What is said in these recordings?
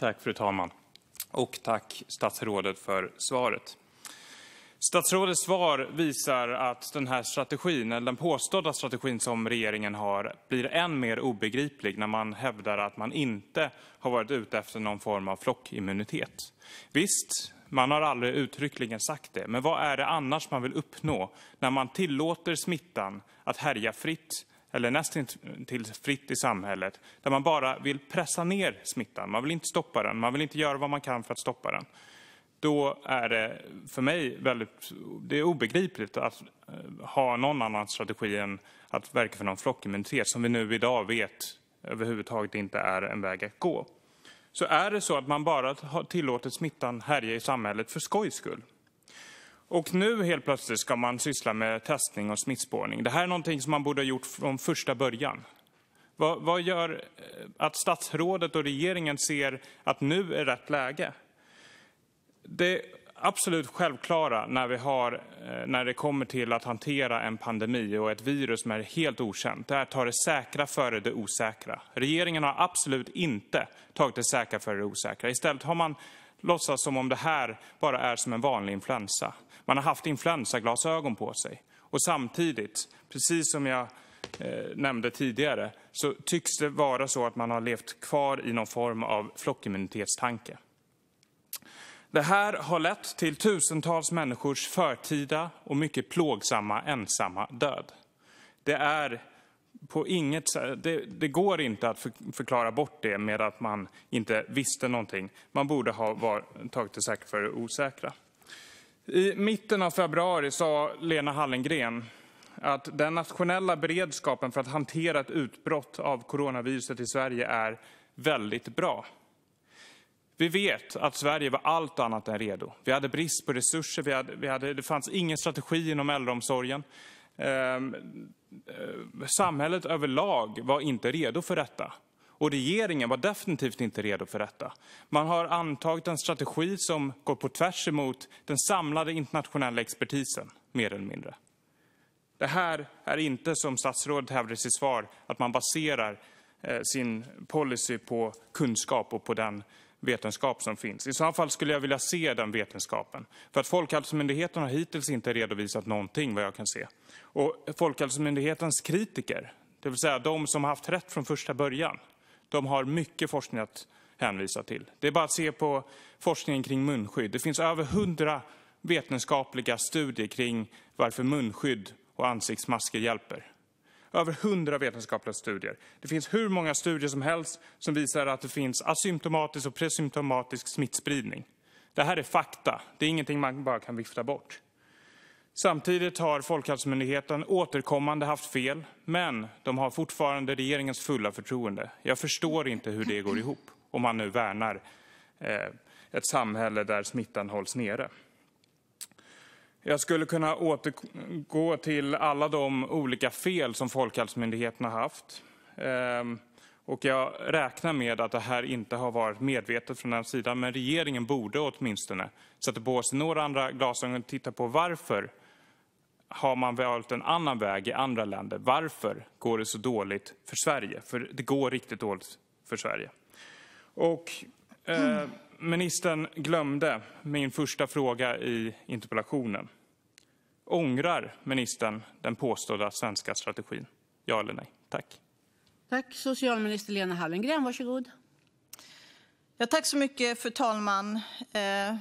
Tack, fru talman. Och tack, statsrådet, för svaret. Statsrådets svar visar att den här strategin, eller den påstådda strategin som regeringen har, blir än mer obegriplig när man hävdar att man inte har varit ute efter någon form av flockimmunitet. Visst, man har aldrig uttryckligen sagt det, men vad är det annars man vill uppnå när man tillåter smittan att härja fritt eller nästintill fritt i samhället, där man bara vill pressa ner smittan. Man vill inte stoppa den, man vill inte göra vad man kan för att stoppa den. Då är det för mig väldigt det är obegripligt att eh, ha någon annan strategi än att verka för någon flockimmunitet som vi nu idag vet överhuvudtaget inte är en väg att gå. Så är det så att man bara har tillåtit smittan härja i samhället för skojs skull, och nu helt plötsligt ska man syssla med testning och smittspårning. Det här är någonting som man borde ha gjort från första början. Vad, vad gör eh, att statsrådet och regeringen ser att nu är rätt läge? Det absolut självklara när, vi har, eh, när det kommer till att hantera en pandemi och ett virus som är helt okänt, det är att ta det säkra före det osäkra. Regeringen har absolut inte tagit det säkra före det osäkra. Istället har man låtsas som om det här bara är som en vanlig influensa. Man har haft influensaglasögon på sig. Och samtidigt, precis som jag eh, nämnde tidigare, så tycks det vara så att man har levt kvar i någon form av flockimmunitetstanke. Det här har lett till tusentals människors förtida och mycket plågsamma ensamma död. Det är på inget det, det, går inte att förklara bort det med att man inte visste någonting. Man borde ha var, tagit det säkra för det osäkra. I mitten av februari sa Lena Hallengren att den nationella beredskapen för att hantera ett utbrott av coronaviruset i Sverige är väldigt bra. Vi vet att Sverige var allt annat än redo. Vi hade brist på resurser, vi hade, vi hade det fanns ingen strategi inom äldreomsorgen. Ehm, Eh, samhället överlag var inte redo för detta. Och regeringen var definitivt inte redo för detta. Man har antagit en strategi som går på tvärs emot den samlade internationella expertisen, mer eller mindre. Det här är inte, som statsrådet hävdar i sitt svar, att man baserar eh, sin policy på kunskap och på den vetenskap som finns. I så fall skulle jag vilja se den vetenskapen. För att Folkhälsomyndigheten har hittills inte redovisat någonting vad jag kan se. Och Folkhälsomyndighetens kritiker, det vill säga de som haft rätt från första början, de har mycket forskning att hänvisa till. Det är bara att se på forskningen kring munskydd. Det finns över hundra vetenskapliga studier kring varför munskydd och ansiktsmasker hjälper över hundra vetenskapliga studier. Det finns hur många studier som helst som visar att det finns asymptomatisk och presymptomatisk smittspridning. Det här är fakta. Det är ingenting man bara kan vifta bort. Samtidigt har Folkhälsomyndigheten återkommande haft fel, men de har fortfarande regeringens fulla förtroende. Jag förstår inte hur det går ihop, om man nu värnar eh, ett samhälle där smittan hålls nere. Jag skulle kunna återgå till alla de olika fel som Folkhälsomyndigheten har haft. Ehm, och jag räknar med att det här inte har varit medvetet från den sidan, men regeringen borde åtminstone sätta på sig några andra glasögon och titta på varför har man valt en annan väg i andra länder? Varför går det så dåligt för Sverige? För det går riktigt dåligt för Sverige. Och eh, Ministern glömde min första fråga i interpellationen. Ångrar ministern den påstådda svenska strategin? Ja eller nej? Tack. Tack, socialminister Lena Hallengren. Varsågod. Ja, tack så mycket, fru talman. Eh,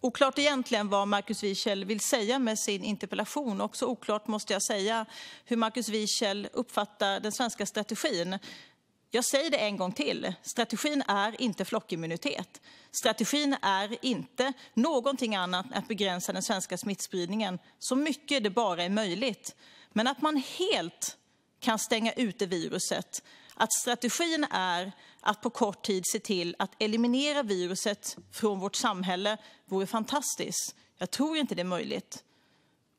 oklart egentligen vad Markus Wiechel vill säga med sin interpellation. Också oklart, måste jag säga, hur Markus Wiechel uppfattar den svenska strategin. Jag säger det en gång till. Strategin är inte flockimmunitet. Strategin är inte någonting annat än att begränsa den svenska smittspridningen så mycket det bara är möjligt. Men att man helt kan stänga ute viruset. Att strategin är att på kort tid se till att eliminera viruset från vårt samhälle vore fantastiskt. Jag tror inte det är möjligt.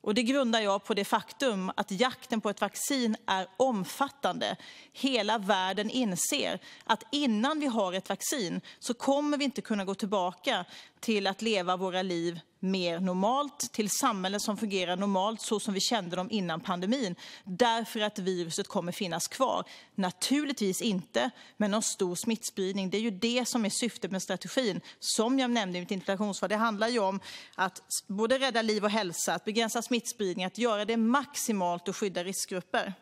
Och det grundar jag på det faktum att jakten på ett vaccin är omfattande. Hela världen inser att innan vi har ett vaccin så kommer vi inte kunna gå tillbaka till att leva våra liv mer normalt, till samhällen som fungerar normalt så som vi kände dem innan pandemin, därför att viruset kommer finnas kvar. Naturligtvis inte med någon stor smittspridning. Det är ju det som är syftet med strategin. Som jag nämnde i mitt interpellationssvar, det handlar ju om att både rädda liv och hälsa, att begränsa smittspridning, att göra det maximalt och skydda riskgrupper.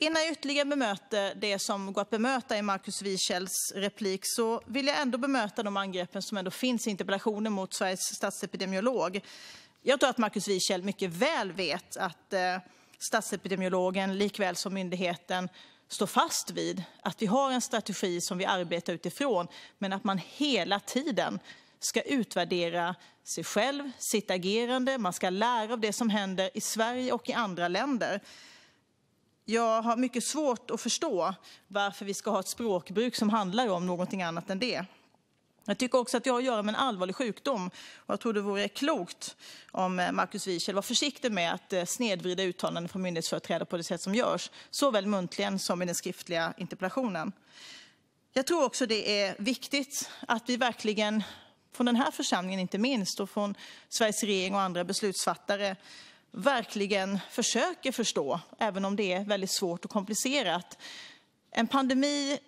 Innan jag ytterligare bemöter det som går att bemöta i Markus Wiechels replik så vill jag ändå bemöta de angreppen som ändå finns i interpellationen mot Sveriges statsepidemiolog. Jag tror att Markus Wiechel mycket väl vet att eh, statsepidemiologen likväl som myndigheten står fast vid att vi har en strategi som vi arbetar utifrån men att man hela tiden ska utvärdera sig själv, sitt agerande, man ska lära av det som händer i Sverige och i andra länder jag har mycket svårt att förstå varför vi ska ha ett språkbruk som handlar om någonting annat än det. Jag tycker också att det har att göra med en allvarlig sjukdom och jag tror det vore klokt om eh, Markus Wiechel var försiktig med att eh, snedvrida uttalanden från myndighetsföreträdare på det sätt som görs, såväl muntligen som i den skriftliga interpellationen. Jag tror också det är viktigt att vi verkligen från den här församlingen inte minst och från Sveriges regering och andra beslutsfattare verkligen försöker förstå, även om det är väldigt svårt och komplicerat. En pandemi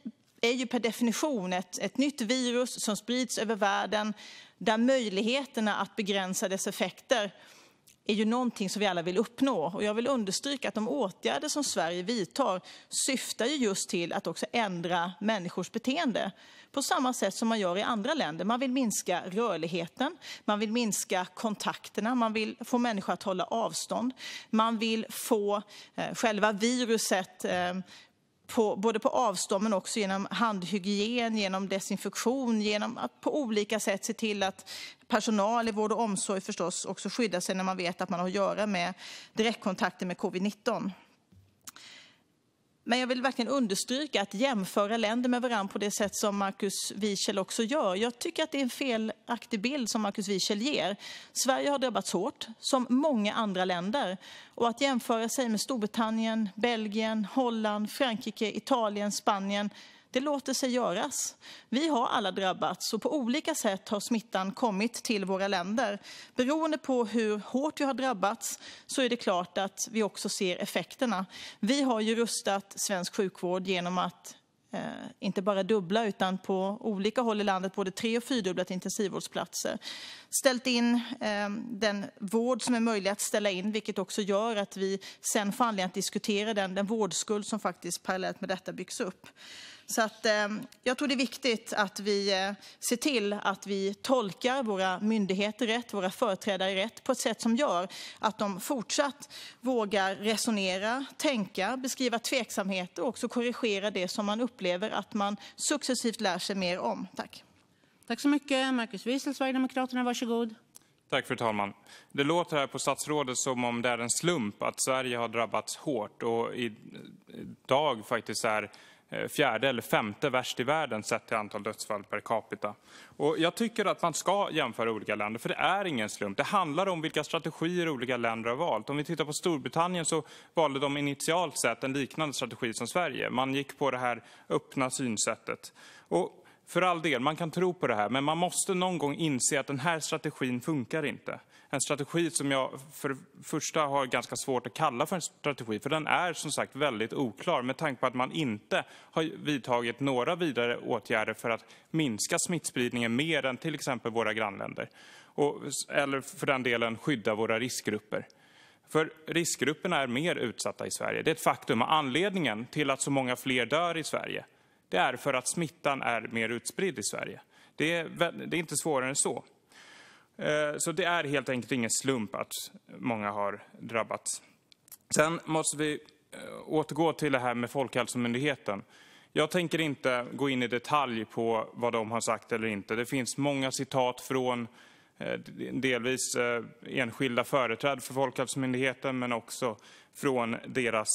är ju per definition ett, ett nytt virus som sprids över världen där möjligheterna att begränsa dess effekter är ju någonting som vi alla vill uppnå. Och jag vill understryka att de åtgärder som Sverige vidtar syftar ju just till att också ändra människors beteende på samma sätt som man gör i andra länder. Man vill minska rörligheten, man vill minska kontakterna, man vill få människor att hålla avstånd, man vill få eh, själva viruset eh, på, både på avstånd men också genom handhygien, genom desinfektion, genom att på olika sätt se till att personal i vård och omsorg förstås också skyddar sig när man vet att man har att göra med direktkontakter med covid-19. Men jag vill verkligen understryka att jämföra länder med varandra på det sätt som Markus Wiechel också gör. Jag tycker att det är en felaktig bild som Markus Wiechel ger. Sverige har drabbats hårt, som många andra länder. Och att jämföra sig med Storbritannien, Belgien, Holland, Frankrike, Italien, Spanien det låter sig göras. Vi har alla drabbats och på olika sätt har smittan kommit till våra länder. Beroende på hur hårt vi har drabbats så är det klart att vi också ser effekterna. Vi har ju rustat svensk sjukvård genom att Eh, inte bara dubbla, utan på olika håll i landet både tre och fyrdubblat intensivvårdsplatser. Ställt in eh, den vård som är möjlig att ställa in, vilket också gör att vi sen får anledning att diskutera den, den vårdskuld som faktiskt parallellt med detta byggs upp. Så att, eh, jag tror det är viktigt att vi eh, ser till att vi tolkar våra myndigheter rätt, våra företrädare rätt, på ett sätt som gör att de fortsatt vågar resonera, tänka, beskriva tveksamheter och också korrigera det som man upplever att man successivt lär sig mer om. Tack. Tack så mycket. Markus Wiechel, Sverigedemokraterna, varsågod. Tack, fru talman. Det låter här på statsrådet som om det är en slump att Sverige har drabbats hårt och idag faktiskt är Eh, fjärde eller femte värst i världen sett till antal dödsfall per capita. Och jag tycker att man ska jämföra olika länder, för det är ingen slump. Det handlar om vilka strategier olika länder har valt. Om vi tittar på Storbritannien så valde de initialt sett en liknande strategi som Sverige. Man gick på det här öppna synsättet. Och för all del, man kan tro på det här, men man måste någon gång inse att den här strategin funkar inte en strategi som jag för det första har ganska svårt att kalla för en strategi, för den är som sagt väldigt oklar med tanke på att man inte har vidtagit några vidare åtgärder för att minska smittspridningen mer än till exempel våra grannländer. Och, eller för den delen skydda våra riskgrupper. För riskgrupperna är mer utsatta i Sverige. Det är ett faktum. Anledningen till att så många fler dör i Sverige, det är för att smittan är mer utspridd i Sverige. Det är, det är inte svårare än så. Eh, så det är helt enkelt ingen slump att många har drabbats. Sen måste vi eh, återgå till det här med Folkhälsomyndigheten. Jag tänker inte gå in i detalj på vad de har sagt eller inte. Det finns många citat från eh, delvis enskilda företrädare för Folkhälsomyndigheten men också från deras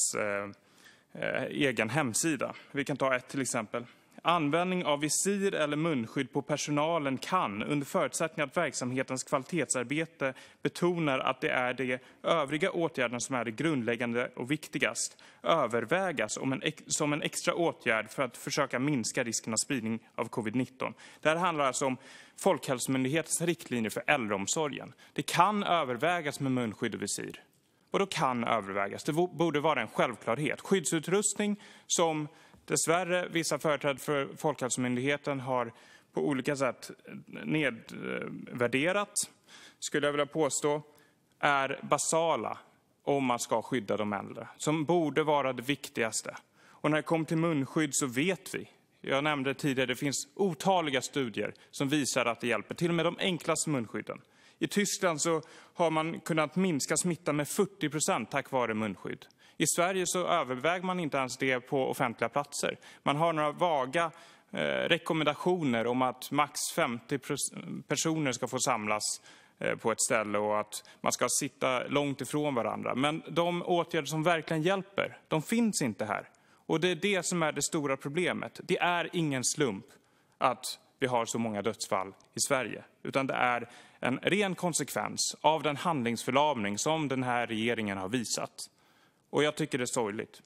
egen hemsida. Vi kan ta ett till exempel. Användning av visir eller munskydd på personalen kan, under förutsättning att verksamhetens kvalitetsarbete betonar att det är de övriga åtgärderna som är det grundläggande och viktigast, övervägas om en, som en extra åtgärd för att försöka minska risken av spridning av covid-19. Det här handlar alltså om Folkhälsomyndighetens riktlinjer för äldreomsorgen. Det kan övervägas med munskydd och visir. Och då kan övervägas. Det borde vara en självklarhet. Skyddsutrustning som Dessvärre, vissa företrädare för Folkhälsomyndigheten har på olika sätt nedvärderat, skulle jag vilja påstå, är basala om man ska skydda de äldre, som borde vara det viktigaste. Och när det kommer till munskydd så vet vi, jag nämnde tidigare, det finns otaliga studier som visar att det hjälper, till och med de enklaste munskydden. I Tyskland så har man kunnat minska smittan med 40 procent tack vare munskydd. I Sverige så överväger man inte ens det på offentliga platser. Man har några vaga eh, rekommendationer om att max 50 personer ska få samlas eh, på ett ställe och att man ska sitta långt ifrån varandra. Men de åtgärder som verkligen hjälper, de finns inte här. Och det är det som är det stora problemet. Det är ingen slump att vi har så många dödsfall i Sverige, utan det är en ren konsekvens av den handlingsförlamning som den här regeringen har visat. Och jag tycker det är sorgligt.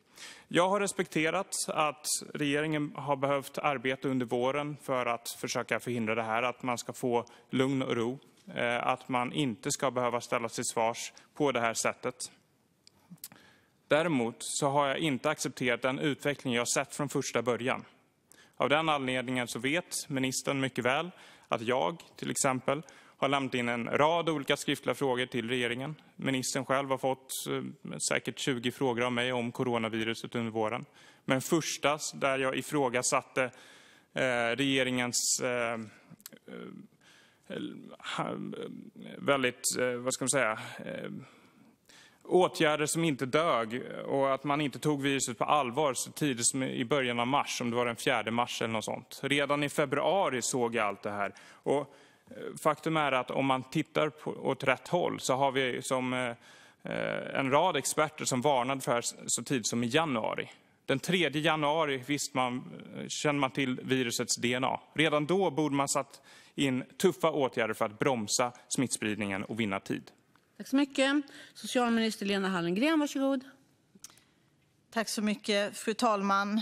Jag har respekterat att regeringen har behövt arbeta under våren för att försöka förhindra det här, att man ska få lugn och ro, eh, att man inte ska behöva ställa sig svars på det här sättet. Däremot så har jag inte accepterat den utveckling jag sett från första början. Av den anledningen så vet ministern mycket väl att jag, till exempel, har lämnat in en rad olika skriftliga frågor till regeringen. Ministern själv har fått eh, säkert 20 frågor av mig om coronaviruset under våren. Men första där jag ifrågasatte eh, regeringens eh, väldigt, vad ska man säga, åtgärder som inte dög och att man inte tog viruset på allvar så tidigt som i början av mars, om det var den 4 mars eller något sånt. Redan i februari såg jag allt det här. Och Faktum är att om man tittar på, åt rätt håll så har vi som eh, en rad experter som varnade för så tidigt som i januari. Den 3 januari visste man, eh, kände man till virusets DNA. Redan då borde man satt in tuffa åtgärder för att bromsa smittspridningen och vinna tid. Tack så mycket. Socialminister Lena Hallengren, varsågod. Tack så mycket, fru talman.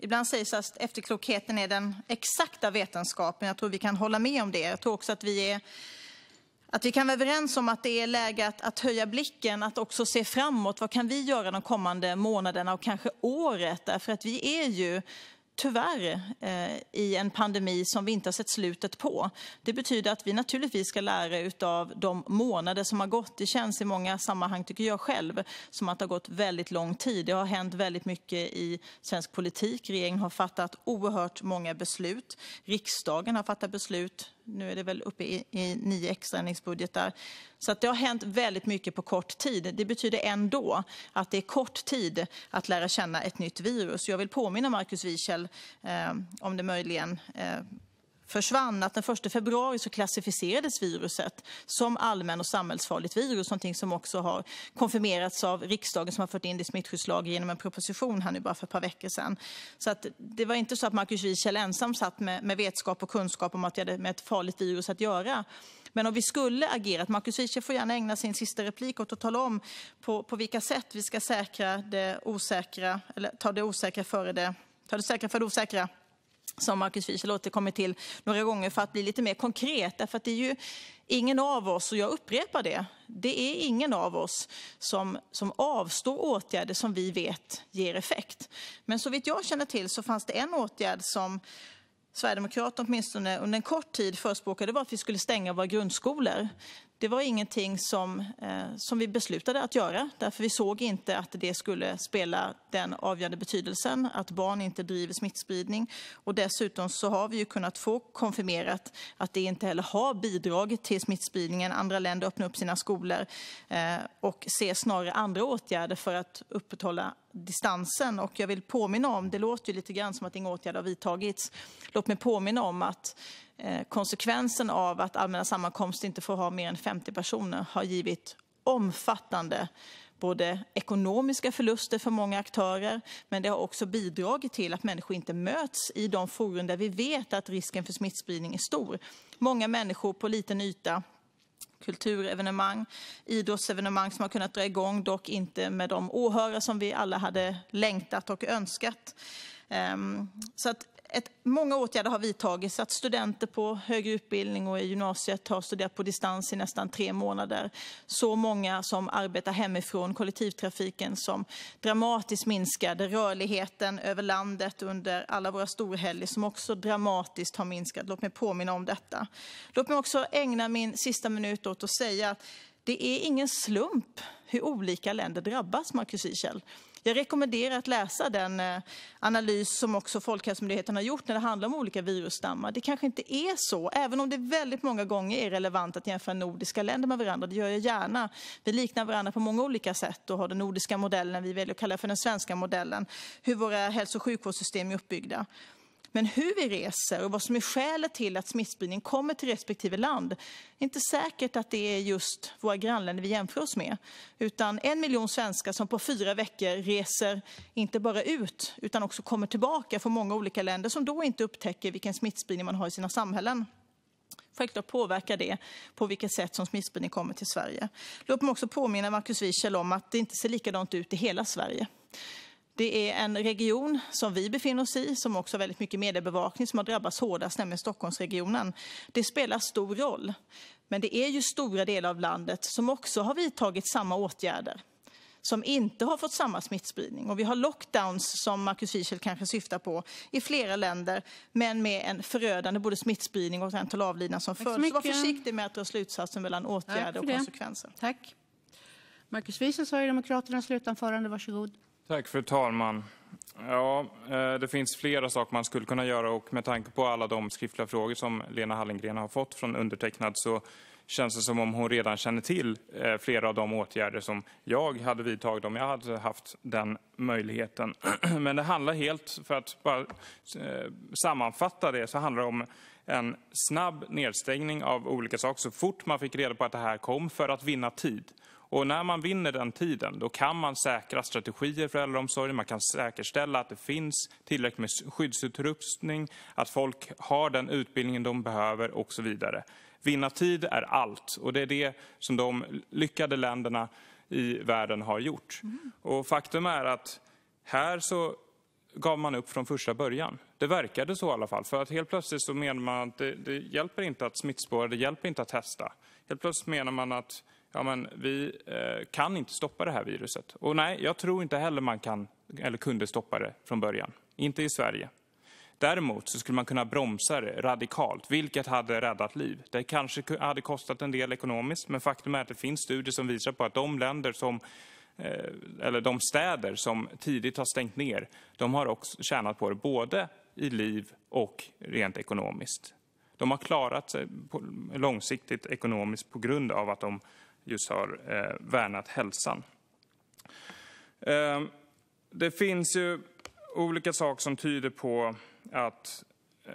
Ibland sägs att efterklokheten är den exakta vetenskapen. Jag tror vi kan hålla med om det. Jag tror också att vi, är, att vi kan vara överens om att det är läge att, att höja blicken, att också se framåt. Vad kan vi göra de kommande månaderna och kanske året? Därför att vi är ju tyvärr eh, i en pandemi som vi inte har sett slutet på. Det betyder att vi naturligtvis ska lära av de månader som har gått. Det känns i många sammanhang, tycker jag själv, som att det har gått väldigt lång tid. Det har hänt väldigt mycket i svensk politik. Regeringen har fattat oerhört många beslut. Riksdagen har fattat beslut nu är det väl uppe i, i nio extraändringsbudgetar. Så att det har hänt väldigt mycket på kort tid. Det betyder ändå att det är kort tid att lära känna ett nytt virus. Jag vill påminna Markus Wiechel eh, om det möjligen eh, försvann att den 1 februari så klassificerades viruset som allmän och samhällsfarligt virus, någonting som också har konfirmerats av riksdagen som har fört in det i smittskyddslagen genom en proposition här nu bara för ett par veckor sedan. Så att det var inte så att Markus Wiechel ensam satt med, med vetskap och kunskap om att vi hade med ett farligt virus att göra. Men om vi skulle agera, Markus Wiechel får gärna ägna sin sista replik åt att tala om på, på vilka sätt vi ska säkra det osäkra, eller ta det osäkra före det, ta det säkra för det osäkra som Markus Wiechel återkommer till några gånger för att bli lite mer konkret. Därför att det är ju ingen av oss, och jag upprepar det, det är ingen av oss som, som avstår åtgärder som vi vet ger effekt. Men så vitt jag känner till så fanns det en åtgärd som Sverigedemokraterna åtminstone under en kort tid förespråkade var att vi skulle stänga våra grundskolor. Det var ingenting som, eh, som vi beslutade att göra, därför vi såg inte att det skulle spela den avgörande betydelsen, att barn inte driver smittspridning. Och dessutom så har vi ju kunnat få konfirmerat att det inte heller har bidragit till smittspridningen. Andra länder öppnar upp sina skolor eh, och ser snarare andra åtgärder för att upprätthålla distansen. Och jag vill påminna om, det låter ju lite grann som att inga åtgärder har vidtagits, låt mig påminna om att Eh, konsekvensen av att allmänna sammankomster inte får ha mer än 50 personer har givit omfattande både ekonomiska förluster för många aktörer, men det har också bidragit till att människor inte möts i de forum där vi vet att risken för smittspridning är stor. Många människor på liten yta kulturevenemang, idrottsevenemang som har kunnat dra igång, dock inte med de åhörare som vi alla hade längtat och önskat. Ehm, så att ett, många åtgärder har vidtagits. Att studenter på högre utbildning och i gymnasiet har studerat på distans i nästan tre månader. Så många som arbetar hemifrån, kollektivtrafiken som dramatiskt minskade, rörligheten över landet under alla våra storhelger som också dramatiskt har minskat. Låt mig påminna om detta. Låt mig också ägna min sista minut åt att säga att det är ingen slump hur olika länder drabbas, Marcus Wiechel. Jag rekommenderar att läsa den eh, analys som också Folkhälsomyndigheten har gjort när det handlar om olika virusstammar. Det kanske inte är så, även om det väldigt många gånger är relevant att jämföra nordiska länder med varandra. Det gör jag gärna. Vi liknar varandra på många olika sätt och har den nordiska modellen, vi väljer att kalla för den svenska modellen, hur våra hälso och sjukvårdssystem är uppbyggda. Men hur vi reser och vad som är skälet till att smittspridning kommer till respektive land, det är inte säkert att det är just våra grannländer vi jämför oss med. Utan en miljon svenskar som på fyra veckor reser inte bara ut utan också kommer tillbaka från många olika länder som då inte upptäcker vilken smittspridning man har i sina samhällen. Självklart påverkar det på vilket sätt som smittspridning kommer till Sverige. Låt mig också påminna Markus Wiechel om att det inte ser likadant ut i hela Sverige. Det är en region som vi befinner oss i, som också har väldigt mycket mediebevakning, som har drabbats hårdast, nämligen Stockholmsregionen. Det spelar stor roll. Men det är ju stora delar av landet som också har vidtagit samma åtgärder som inte har fått samma smittspridning. Och vi har lockdowns, som Markus Wiechel kanske syftar på, i flera länder men med en förödande både smittspridning och antal avlidna som följd. Så, så var försiktig med att dra slutsatser mellan åtgärder och konsekvenser. Tack. Markus Wiechel, Sverigedemokraternas slutanförande. Varsågod. Tack, fru talman. Ja, eh, det finns flera saker man skulle kunna göra och med tanke på alla de skriftliga frågor som Lena Hallengren har fått från undertecknad så känns det som om hon redan känner till eh, flera av de åtgärder som jag hade vidtagit om jag hade haft den möjligheten. Men det handlar helt, för att bara eh, sammanfatta det, så handlar det om en snabb nedstängning av olika saker så fort man fick reda på att det här kom för att vinna tid. Och när man vinner den tiden, då kan man säkra strategier för äldreomsorgen, man kan säkerställa att det finns tillräckligt med skyddsutrustning, att folk har den utbildning de behöver och så vidare. Vinna tid är allt och det är det som de lyckade länderna i världen har gjort. Mm. Och faktum är att här så gav man upp från första början. Det verkade så i alla fall. För att helt plötsligt så menar man att det, det hjälper inte att smittspåra, det hjälper inte att testa. Helt plötsligt menar man att ja men vi eh, kan inte stoppa det här viruset. Och nej, jag tror inte heller man kan, eller kunde stoppa det från början. Inte i Sverige. Däremot så skulle man kunna bromsa det radikalt, vilket hade räddat liv. Det kanske hade kostat en del ekonomiskt, men faktum är att det finns studier som visar på att de länder som eh, eller de städer som tidigt har stängt ner, de har också tjänat på det både i liv och rent ekonomiskt. De har klarat sig långsiktigt ekonomiskt på grund av att de just har eh, värnat hälsan. Eh, det finns ju olika saker som tyder på att, eh,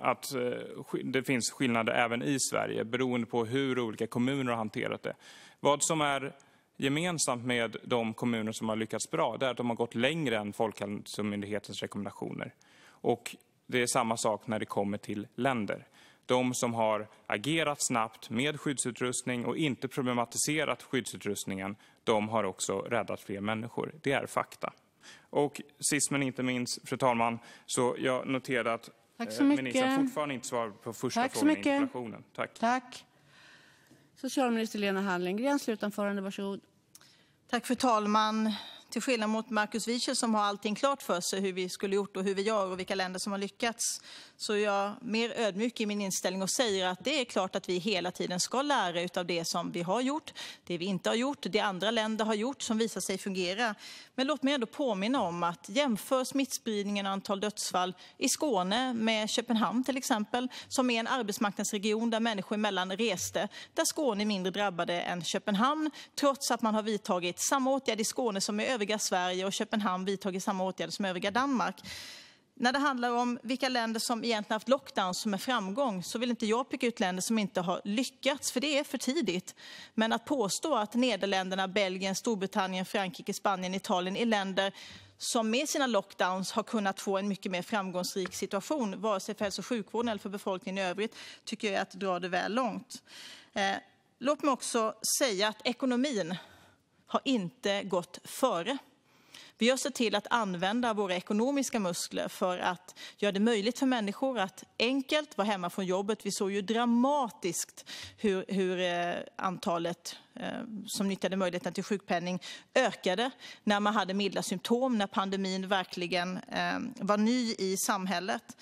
att eh, det finns skillnader även i Sverige beroende på hur olika kommuner har hanterat det. Vad som är gemensamt med de kommuner som har lyckats bra det är att de har gått längre än Folkhälsomyndighetens rekommendationer. Och det är samma sak när det kommer till länder de som har agerat snabbt med skyddsutrustning och inte problematiserat skyddsutrustningen, de har också räddat fler människor. Det är fakta. Och sist men inte minst, fru talman, så jag noterade att eh, ministern fortfarande inte svarar på första Tack frågan i interpellationen. Tack. Tack. Socialminister Lena Hallengren, slutanförande, varsågod. Tack, fru talman. Till skillnad mot Markus Wiechel som har allting klart för sig hur vi skulle gjort och hur vi gör och vilka länder som har lyckats så är jag mer ödmjuk i min inställning och säger att det är klart att vi hela tiden ska lära av det som vi har gjort, det vi inte har gjort, det andra länder har gjort som visar sig fungera. Men låt mig ändå påminna om att jämför smittspridningen och antal dödsfall i Skåne med Köpenhamn till exempel, som är en arbetsmarknadsregion där människor emellan reste, där Skåne är mindre drabbade än Köpenhamn, trots att man har vidtagit samma åtgärd i Skåne som i övriga övriga Sverige och Köpenhamn vidtagit samma åtgärder som övriga Danmark. När det handlar om vilka länder som egentligen haft lockdown som en framgång så vill inte jag peka ut länder som inte har lyckats, för det är för tidigt. Men att påstå att Nederländerna, Belgien, Storbritannien, Frankrike, Spanien, Italien är länder som med sina lockdowns har kunnat få en mycket mer framgångsrik situation, vare sig för hälso och sjukvården eller för befolkningen i övrigt, tycker jag är att dra det väl långt. Eh, låt mig också säga att ekonomin har inte gått före. Vi har sett till att använda våra ekonomiska muskler för att göra det möjligt för människor att enkelt vara hemma från jobbet. Vi såg ju dramatiskt hur, hur eh, antalet eh, som nyttjade möjligheten till sjukpenning ökade när man hade milda symptom, när pandemin verkligen eh, var ny i samhället.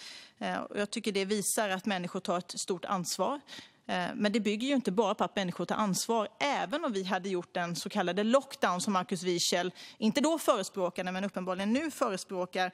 Jag tycker det visar att människor tar ett stort ansvar. Eh, men det bygger ju inte bara på att människor tar ansvar. Även om vi hade gjort den så kallade lockdown som Markus Wiechel, inte då förespråkade, men uppenbarligen nu förespråkar,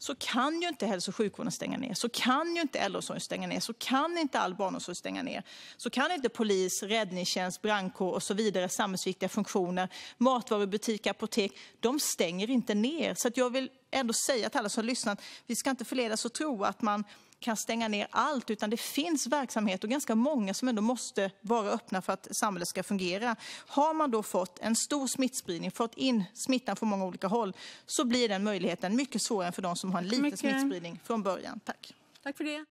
så kan ju inte hälso och sjukvården stänga ner, så kan ju inte äldreomsorgen stänga ner, så kan inte all barnomsorg stänga ner, så kan inte polis, räddningstjänst, brandkår och så vidare, samhällsviktiga funktioner, matvarubutiker, apotek, de stänger inte ner. Så jag vill ändå säga till alla som lyssnat, vi ska inte förledas att tro att man kan stänga ner allt, utan det finns verksamhet och ganska många som ändå måste vara öppna för att samhället ska fungera. Har man då fått en stor smittspridning, fått in smittan från många olika håll, så blir den möjligheten mycket svårare än för de som har en liten smittspridning från början. Tack. Tack för det.